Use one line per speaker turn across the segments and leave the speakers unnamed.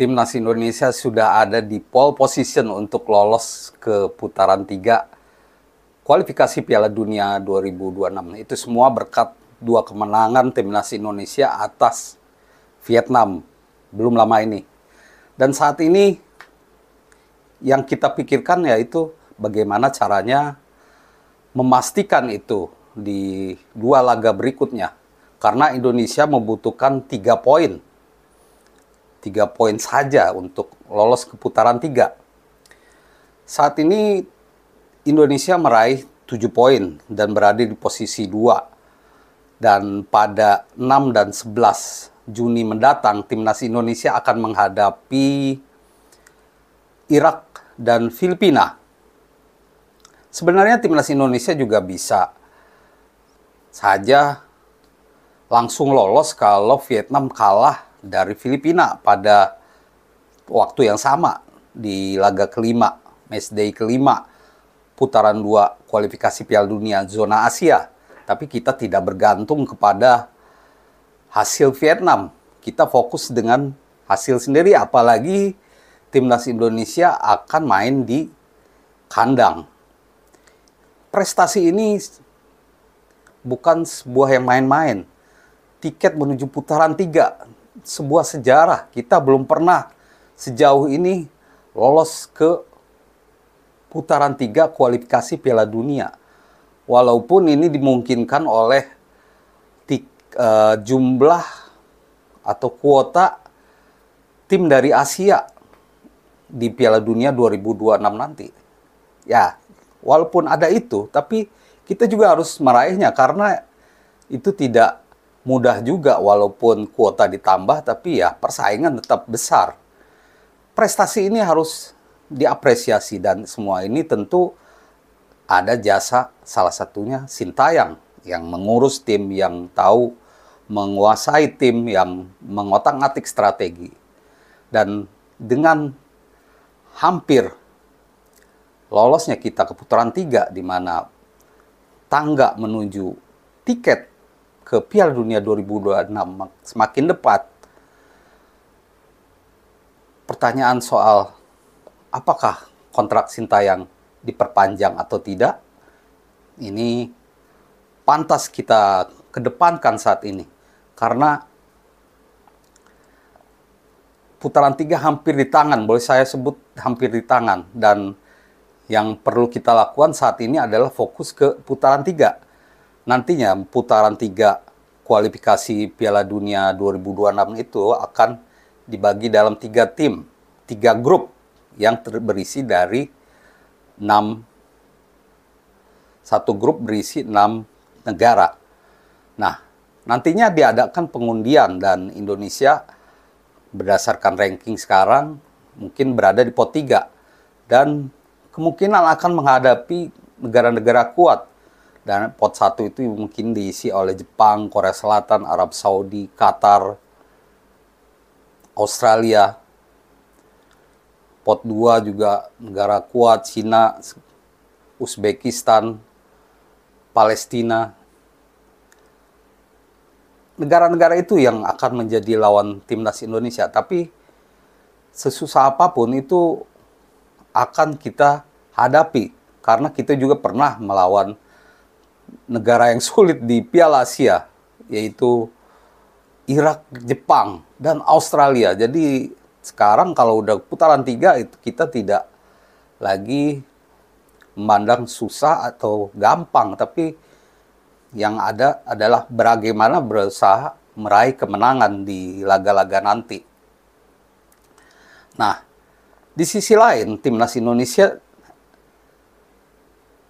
timnas Indonesia sudah ada di pole position untuk lolos ke putaran tiga kualifikasi Piala Dunia 2026. Itu semua berkat dua kemenangan timnas Indonesia atas Vietnam belum lama ini. Dan saat ini yang kita pikirkan yaitu bagaimana caranya memastikan itu di dua laga berikutnya. Karena Indonesia membutuhkan tiga poin tiga poin saja untuk lolos ke putaran tiga. Saat ini Indonesia meraih tujuh poin dan berada di posisi dua. Dan pada 6 dan 11 Juni mendatang, timnas Indonesia akan menghadapi Irak dan Filipina. Sebenarnya timnas Indonesia juga bisa saja langsung lolos kalau Vietnam kalah dari Filipina pada waktu yang sama di laga kelima, matchday kelima, putaran dua kualifikasi Piala Dunia zona Asia. Tapi kita tidak bergantung kepada hasil Vietnam. Kita fokus dengan hasil sendiri, apalagi timnas Indonesia akan main di kandang. Prestasi ini bukan sebuah yang main-main. Tiket menuju putaran tiga sebuah sejarah. Kita belum pernah sejauh ini lolos ke putaran tiga kualifikasi Piala Dunia. Walaupun ini dimungkinkan oleh eh, jumlah atau kuota tim dari Asia di Piala Dunia 2026 nanti. Ya, walaupun ada itu, tapi kita juga harus meraihnya karena itu tidak mudah juga walaupun kuota ditambah tapi ya persaingan tetap besar. Prestasi ini harus diapresiasi dan semua ini tentu ada jasa salah satunya Sintayang yang mengurus tim yang tahu menguasai tim yang mengotak-atik strategi. Dan dengan hampir lolosnya kita ke putaran tiga di mana tangga menuju tiket ke Piala Dunia 2026 semakin dekat. Pertanyaan soal apakah kontrak Sinta yang diperpanjang atau tidak ini pantas kita kedepankan saat ini karena putaran tiga hampir di tangan boleh saya sebut hampir di tangan dan yang perlu kita lakukan saat ini adalah fokus ke putaran tiga nantinya putaran tiga kualifikasi Piala Dunia 2026 itu akan dibagi dalam tiga tim, tiga grup yang berisi dari enam. satu grup berisi enam negara. Nah, nantinya diadakan pengundian dan Indonesia berdasarkan ranking sekarang mungkin berada di pot tiga dan kemungkinan akan menghadapi negara-negara kuat dan pot satu itu mungkin diisi oleh Jepang, Korea Selatan, Arab Saudi, Qatar, Australia. Pot dua juga negara kuat, Cina, Uzbekistan, Palestina. Negara-negara itu yang akan menjadi lawan timnas Indonesia. Tapi sesusah apapun itu akan kita hadapi karena kita juga pernah melawan negara yang sulit di Piala Asia, yaitu Irak, Jepang, dan Australia. Jadi sekarang kalau udah putaran tiga itu kita tidak lagi memandang susah atau gampang, tapi yang ada adalah bagaimana berusaha meraih kemenangan di laga-laga nanti. Nah, di sisi lain timnas Indonesia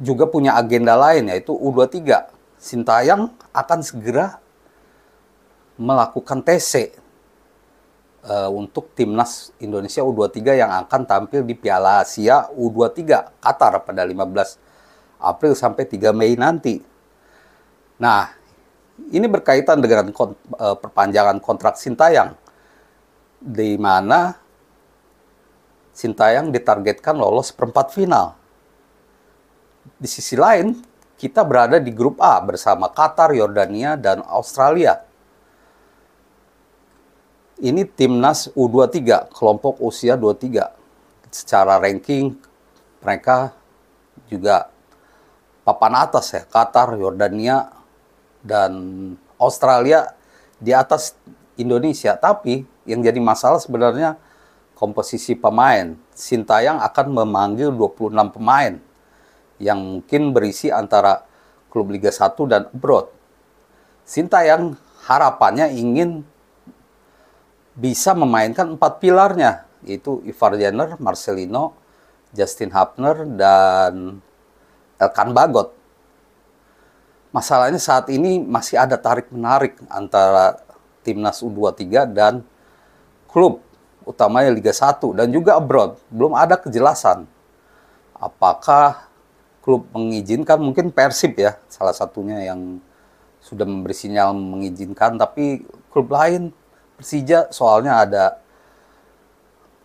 juga punya agenda lain yaitu U23. Sintayang akan segera melakukan TC uh, eh, untuk timnas Indonesia U23 yang akan tampil di Piala Asia U23 Qatar pada 15 April sampai 3 Mei nanti. Nah, ini berkaitan dengan kon, uh, eh, perpanjangan kontrak Sintayang di mana Sintayang ditargetkan lolos perempat final di sisi lain, kita berada di grup A bersama Qatar, Yordania, dan Australia. Ini timnas U23, kelompok usia 23. Secara ranking, mereka juga papan atas ya. Qatar, Yordania, dan Australia di atas Indonesia. Tapi yang jadi masalah sebenarnya komposisi pemain. Sintayang akan memanggil 26 pemain yang mungkin berisi antara klub Liga 1 dan abroad. Sintayang harapannya ingin bisa memainkan empat pilarnya, yaitu Ivar Jenner, Marcelino, Justin Hapner, dan Elkan Bagot. Masalahnya saat ini masih ada tarik-menarik antara timnas U23 dan klub, utamanya Liga 1 dan juga abroad. Belum ada kejelasan apakah klub mengizinkan mungkin Persib ya salah satunya yang sudah memberi sinyal mengizinkan tapi klub lain Persija soalnya ada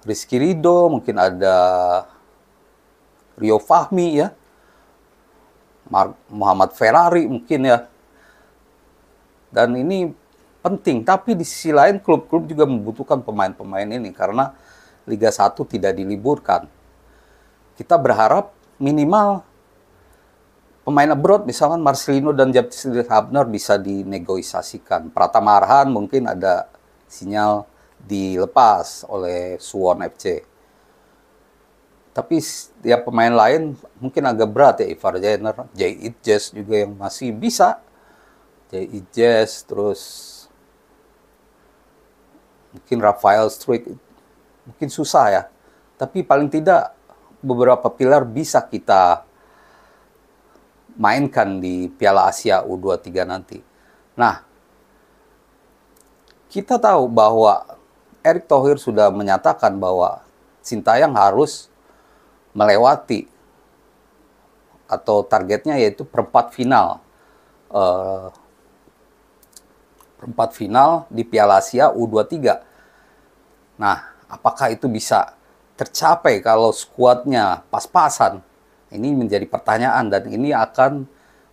Rizky Rido mungkin ada Rio Fahmi ya Muhammad Ferrari mungkin ya dan ini penting tapi di sisi lain klub-klub juga membutuhkan pemain-pemain ini karena Liga 1 tidak diliburkan kita berharap minimal pemain abroad misalkan Marcelino dan Justin Habner bisa dinegosiasikan. Pratama Arhan mungkin ada sinyal dilepas oleh Suwon FC. Tapi ya pemain lain mungkin agak berat ya Ivar Jenner, Jay Itjes juga yang masih bisa. Jay Itjes terus mungkin Rafael Struik mungkin susah ya. Tapi paling tidak beberapa pilar bisa kita mainkan di Piala Asia U23 nanti. Nah, kita tahu bahwa Erick Thohir sudah menyatakan bahwa Sintayang harus melewati atau targetnya yaitu perempat final. Eh, perempat final di Piala Asia U23. Nah, apakah itu bisa tercapai kalau skuadnya pas-pasan? Ini menjadi pertanyaan dan ini akan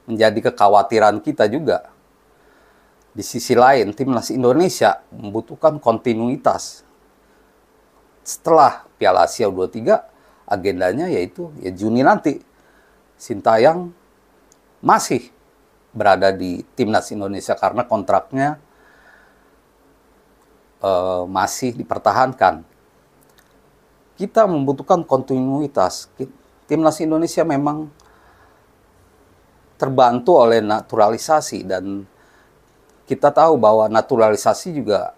menjadi kekhawatiran kita juga. Di sisi lain, timnas Indonesia membutuhkan kontinuitas. Setelah Piala Asia U23, agendanya yaitu ya Juni nanti. Sintayang masih berada di timnas Indonesia karena kontraknya uh, masih dipertahankan. Kita membutuhkan kontinuitas timnas Indonesia memang terbantu oleh naturalisasi dan kita tahu bahwa naturalisasi juga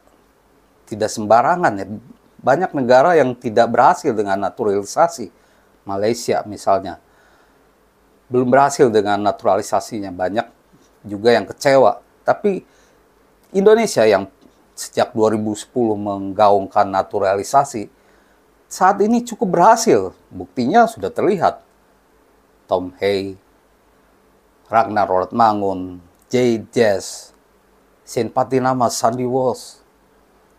tidak sembarangan ya. Banyak negara yang tidak berhasil dengan naturalisasi. Malaysia misalnya belum berhasil dengan naturalisasinya. Banyak juga yang kecewa. Tapi Indonesia yang sejak 2010 menggaungkan naturalisasi saat ini cukup berhasil. Buktinya sudah terlihat. Tom Hay, Ragnar Mangun, Jay Jazz, Shane Patinama, Sandy Walsh,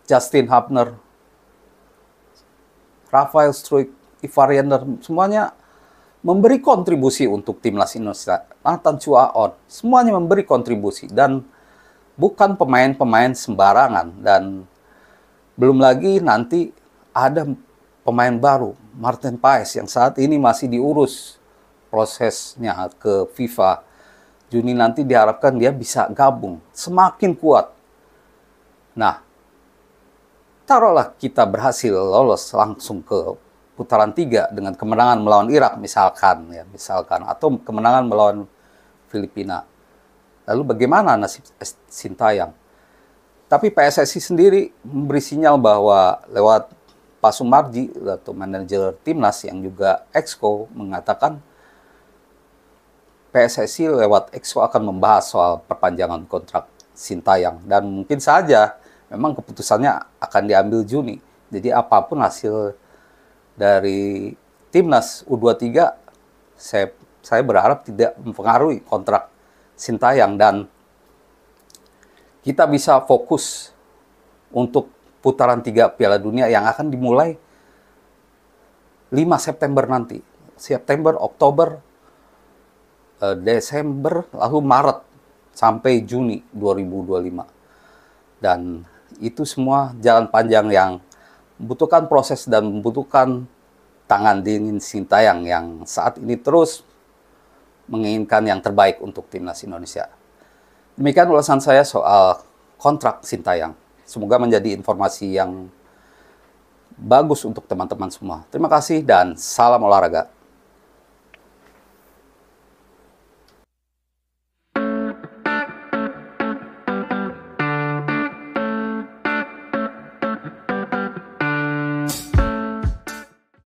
Justin Hapner, Rafael Struik, Ivariander, semuanya memberi kontribusi untuk timnas Indonesia. Nathan Chuaon, semuanya memberi kontribusi dan bukan pemain-pemain sembarangan dan belum lagi nanti ada pemain baru Martin Paes yang saat ini masih diurus prosesnya ke FIFA. Juni nanti diharapkan dia bisa gabung, semakin kuat. Nah, taruhlah kita berhasil lolos langsung ke putaran tiga dengan kemenangan melawan Irak misalkan ya, misalkan atau kemenangan melawan Filipina. Lalu bagaimana nasib Sintayang? Tapi PSSI sendiri memberi sinyal bahwa lewat Pak Sumarji atau manajer timnas yang juga exco mengatakan PSSI lewat exco akan membahas soal perpanjangan kontrak Sintayang dan mungkin saja memang keputusannya akan diambil Juni. Jadi apapun hasil dari timnas U23 saya saya berharap tidak mempengaruhi kontrak Sintayang dan kita bisa fokus untuk putaran tiga Piala Dunia yang akan dimulai 5 September nanti. September, Oktober, eh, Desember, lalu Maret sampai Juni 2025. Dan itu semua jalan panjang yang membutuhkan proses dan membutuhkan tangan dingin Sintayang yang saat ini terus menginginkan yang terbaik untuk timnas Indonesia. Demikian ulasan saya soal kontrak Sintayang. Semoga menjadi informasi yang bagus untuk teman-teman semua. Terima kasih dan salam olahraga.